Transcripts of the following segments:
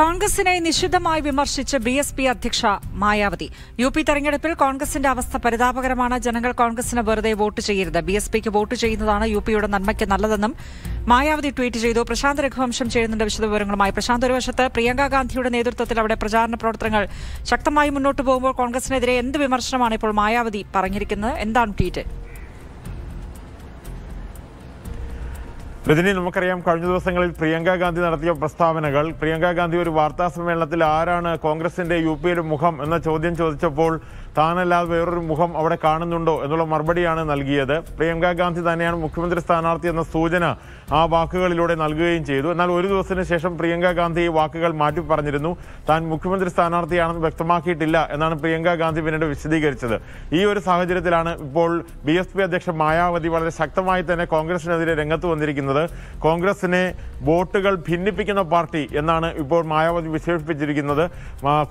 കോൺഗ്രസിനെ നിശിതമായി വിമർശിച്ച് ബി എസ് പി അധ്യക്ഷ മായാവതി യു പി തെരഞ്ഞെടുപ്പിൽ കോൺഗ്രസിന്റെ അവസ്ഥ പരിതാപകരമാണ് ജനങ്ങൾ കോൺഗ്രസിന് വെറുതെ വോട്ട് ചെയ്യരുത് ബി എസ് പിക്ക് വോട്ട് ചെയ്യുന്നതാണ് യു പിയുടെ നന്മയ്ക്ക് നല്ലതെന്നും മായാവതി ട്വീറ്റ് ചെയ്തു പ്രശാന്ത് രഘുവംശം ചെയ്യുന്നുണ്ട് വിശദവിവരങ്ങളുമായി പ്രശാന്ത് ഒരു വശത്ത് പ്രിയങ്ക ഗാന്ധിയുടെ നേതൃത്വത്തിൽ അവിടെ പ്രചാരണ പ്രവർത്തനങ്ങൾ ശക്തമായി മുന്നോട്ട് പോകുമ്പോൾ കോൺഗ്രസിനെതിരെ എന്ത് വിമർശനമാണ് ഇപ്പോൾ മായാവതി പറഞ്ഞിരിക്കുന്നത് എന്താണ് ട്വീറ്റ് പ്രതിനിധി നമുക്കറിയാം കഴിഞ്ഞ ദിവസങ്ങളിൽ പ്രിയങ്കാ ഗാന്ധി നടത്തിയ പ്രസ്താവനകൾ പ്രിയങ്കാ ഗാന്ധി ഒരു വാർത്താ സമ്മേളനത്തിൽ ആരാണ് കോൺഗ്രസിന്റെ യു ഒരു മുഖം എന്ന ചോദ്യം ചോദിച്ചപ്പോൾ താനല്ലാതെ വേറൊരു മുഖം അവിടെ കാണുന്നുണ്ടോ എന്നുള്ള മറുപടിയാണ് നൽകിയത് പ്രിയങ്കാ ഗാന്ധി തന്നെയാണ് മുഖ്യമന്ത്രി സ്ഥാനാർത്ഥി എന്ന സൂചന ആ വാക്കുകളിലൂടെ നൽകുകയും ചെയ്തു എന്നാൽ ഒരു ദിവസത്തിന് ശേഷം പ്രിയങ്കാ ഗാന്ധി ഈ വാക്കുകൾ മാറ്റി പറഞ്ഞിരുന്നു താൻ മുഖ്യമന്ത്രി സ്ഥാനാർത്ഥിയാണെന്ന് വ്യക്തമാക്കിയിട്ടില്ല എന്നാണ് പ്രിയങ്കാ ഗാന്ധി പിന്നീട് വിശദീകരിച്ചത് ഈ ഒരു സാഹചര്യത്തിലാണ് ഇപ്പോൾ ബി അധ്യക്ഷ മായാവതി വളരെ ശക്തമായി തന്നെ കോൺഗ്രസിനെതിരെ രംഗത്ത് വന്നിരിക്കുന്നത് പറയുന്നത് കോൺഗ്രസിനെ വോട്ടുകൾ ഭിന്നിപ്പിക്കുന്ന പാർട്ടി എന്നാണ് ഇപ്പോൾ മായാവതി വിശേഷിപ്പിച്ചിരിക്കുന്നത്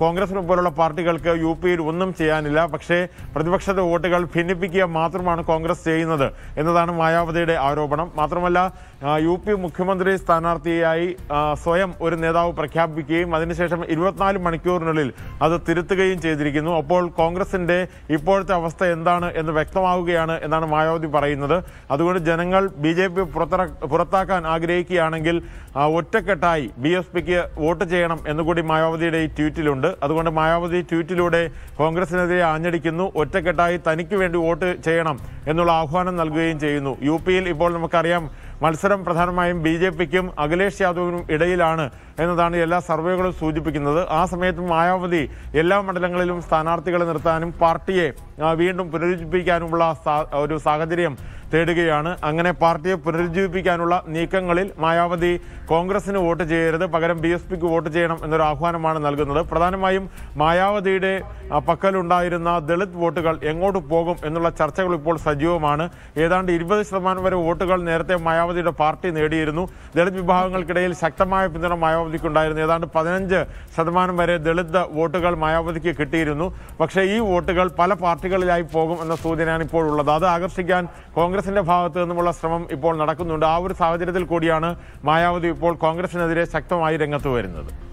കോൺഗ്രസിനെ പോലുള്ള പാർട്ടികൾക്ക് യു പിയിൽ ഒന്നും ചെയ്യാനില്ല പക്ഷേ പ്രതിപക്ഷത്തെ വോട്ടുകൾ ഭിന്നിപ്പിക്കുക മാത്രമാണ് കോൺഗ്രസ് ചെയ്യുന്നത് എന്നതാണ് മായാവതിയുടെ ആരോപണം മാത്രമല്ല യു പി മുഖ്യമന്ത്രി സ്ഥാനാർത്ഥിയായി സ്വയം ഒരു നേതാവ് പ്രഖ്യാപിക്കുകയും അതിനുശേഷം ഇരുപത്തിനാല് മണിക്കൂറിനുള്ളിൽ അത് തിരുത്തുകയും ചെയ്തിരിക്കുന്നു അപ്പോൾ കോൺഗ്രസിൻ്റെ ഇപ്പോഴത്തെ അവസ്ഥ എന്താണ് എന്ന് വ്യക്തമാവുകയാണ് എന്നാണ് മായാവതി പറയുന്നത് അതുകൊണ്ട് ജനങ്ങൾ ബി ജെ പി പുറത്താക്കാൻ ആഗ്രഹിക്കുകയാണെങ്കിൽ ഒറ്റക്കെട്ടായി ബി എസ് പിക്ക് വോട്ട് ചെയ്യണം എന്നുകൂടി മായാവതിയുടെ ഈ ട്വീറ്റിലുണ്ട് അതുകൊണ്ട് മായാവതി ട്വീറ്റിലൂടെ കോൺഗ്രസിനെതിരെ ആഞ്ഞടിക്കുന്നു ഒറ്റക്കെട്ടായി തനിക്ക് വേണ്ടി വോട്ട് ചെയ്യണം എന്നുള്ള ആഹ്വാനം നൽകുകയും ചെയ്യുന്നു യു പിയിൽ ഇപ്പോൾ നമുക്കറിയാം മത്സരം പ്രധാനമായും ബി ജെ പിക്കും അഖിലേഷ് യാദവിനും ഇടയിലാണ് എന്നതാണ് എല്ലാ സർവേകളും സൂചിപ്പിക്കുന്നത് ആ സമയത്ത് മായാവതി എല്ലാ മണ്ഡലങ്ങളിലും സ്ഥാനാർത്ഥികളെ നിർത്താനും പാർട്ടിയെ വീണ്ടും പുനരുജ്ജിപ്പിക്കാനുമുള്ള ഒരു സാഹചര്യം തേടുകയാണ് അങ്ങനെ പാർട്ടിയെ പുനരുജ്ജീവിപ്പിക്കാനുള്ള നീക്കങ്ങളിൽ മായാവതി കോൺഗ്രസിന് വോട്ട് ചെയ്യരുത് പകരം ബി എസ് പിക്ക് വോട്ട് ചെയ്യണം എന്നൊരു ആഹ്വാനമാണ് നൽകുന്നത് പ്രധാനമായും മായാവതിയുടെ പക്കലുണ്ടായിരുന്ന ദളിത് വോട്ടുകൾ എങ്ങോട്ട് പോകും എന്നുള്ള ചർച്ചകൾ ഇപ്പോൾ സജീവമാണ് ഏതാണ്ട് ഇരുപത് ശതമാനം വരെ വോട്ടുകൾ നേരത്തെ മായാവതിയുടെ പാർട്ടി നേടിയിരുന്നു ദളിത് വിഭാഗങ്ങൾക്കിടയിൽ ശക്തമായ പിന്തുണ മായാവതിക്കുണ്ടായിരുന്നു ഏതാണ്ട് പതിനഞ്ച് ശതമാനം വരെ ദളിത് വോട്ടുകൾ മായാവതിക്ക് കിട്ടിയിരുന്നു പക്ഷേ ഈ വോട്ടുകൾ പല പാർട്ടികളിലായി പോകും എന്ന സൂചനയാണ് ഇപ്പോഴുള്ളത് അത് ആകർഷിക്കാൻ കോൺഗ്രസ് കോൺഗ്രസിന്റെ ഭാഗത്ത് നിന്നുമുള്ള ശ്രമം ഇപ്പോൾ നടക്കുന്നുണ്ട് ആ ഒരു സാഹചര്യത്തിൽ കൂടിയാണ് മായാവതി ഇപ്പോൾ കോൺഗ്രസിനെതിരെ ശക്തമായി രംഗത്ത് വരുന്നത്